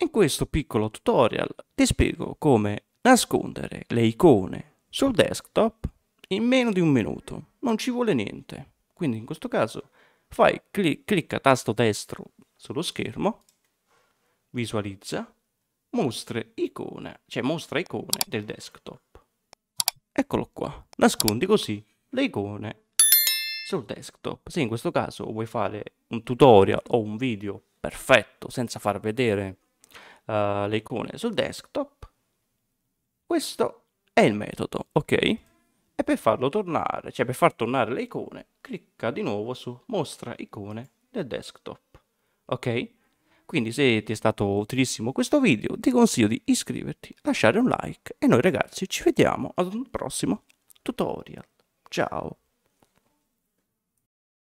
In questo piccolo tutorial ti spiego come nascondere le icone sul desktop in meno di un minuto. Non ci vuole niente. Quindi in questo caso fai cli clicca tasto destro sullo schermo, visualizza, mostra icone, cioè mostra icone del desktop. Eccolo qua. Nascondi così le icone sul desktop. Se in questo caso vuoi fare un tutorial o un video perfetto senza far vedere uh, le icone sul desktop, questo è il metodo, ok? E per farlo tornare, cioè per far tornare le icone, clicca di nuovo su mostra icone del desktop, ok? Quindi se ti è stato utilissimo questo video, ti consiglio di iscriverti, lasciare un like e noi ragazzi ci vediamo ad un prossimo tutorial. Ciao!